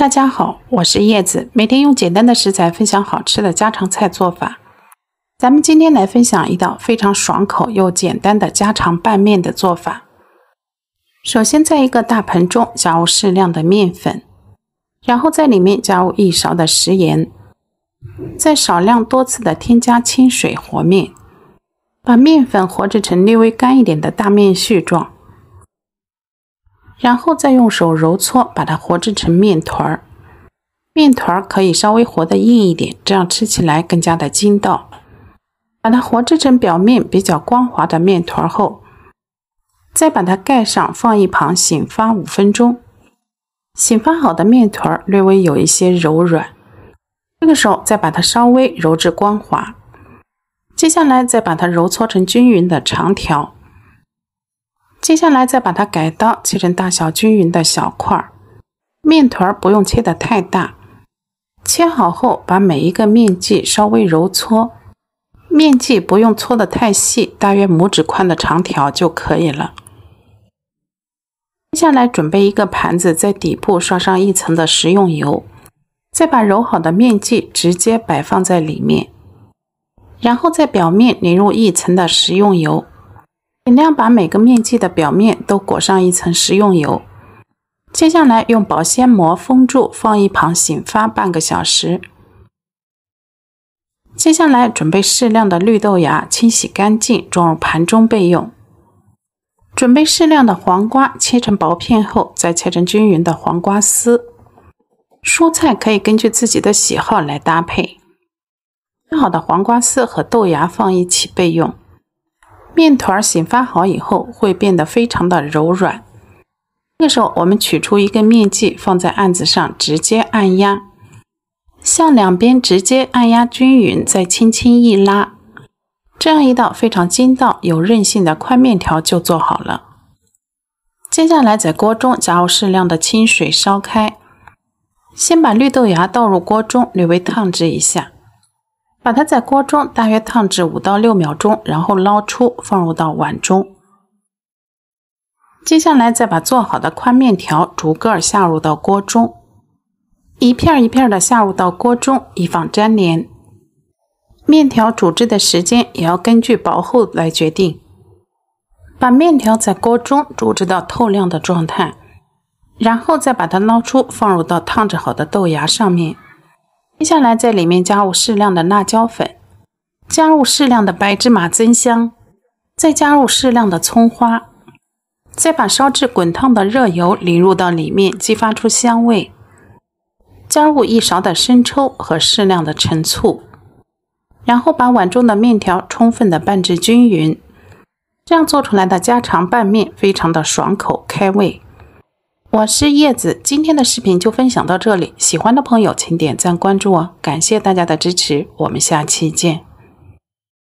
大家好，我是叶子，每天用简单的食材分享好吃的家常菜做法。咱们今天来分享一道非常爽口又简单的家常拌面的做法。首先，在一个大盆中加入适量的面粉，然后在里面加入一勺的食盐，再少量多次的添加清水和面，把面粉和制成略微干一点的大面絮状。然后再用手揉搓，把它和制成面团儿。面团儿可以稍微和的硬一点，这样吃起来更加的筋道。把它和制成表面比较光滑的面团后，再把它盖上，放一旁醒发五分钟。醒发好的面团儿略微有一些柔软，这个时候再把它稍微揉至光滑。接下来再把它揉搓成均匀的长条。接下来再把它改刀切成大小均匀的小块儿，面团儿不用切的太大。切好后，把每一个面剂稍微揉搓，面剂不用搓的太细，大约拇指宽的长条就可以了。接下来准备一个盘子，在底部刷上一层的食用油，再把揉好的面剂直接摆放在里面，然后在表面淋入一层的食用油。尽量把每个面剂的表面都裹上一层食用油，接下来用保鲜膜封住，放一旁醒发半个小时。接下来准备适量的绿豆芽，清洗干净，装入盘中备用。准备适量的黄瓜，切成薄片后，再切成均匀的黄瓜丝。蔬菜可以根据自己的喜好来搭配。切好的黄瓜丝和豆芽放一起备用。面团醒发好以后，会变得非常的柔软。这个时候，我们取出一个面剂，放在案子上，直接按压，向两边直接按压均匀，再轻轻一拉，这样一道非常筋道、有韧性的宽面条就做好了。接下来，在锅中加入适量的清水，烧开，先把绿豆芽倒入锅中，略微烫制一下。把它在锅中大约烫至五到六秒钟，然后捞出放入到碗中。接下来再把做好的宽面条逐个下入到锅中，一片一片的下入到锅中，以防粘连。面条煮制的时间也要根据薄厚来决定。把面条在锅中煮制到透亮的状态，然后再把它捞出放入到烫制好的豆芽上面。接下来在里面加入适量的辣椒粉，加入适量的白芝麻增香，再加入适量的葱花，再把烧至滚烫的热油淋入到里面，激发出香味。加入一勺的生抽和适量的陈醋，然后把碗中的面条充分的拌至均匀。这样做出来的家常拌面非常的爽口开胃。我是叶子，今天的视频就分享到这里。喜欢的朋友请点赞关注哦，感谢大家的支持，我们下期见。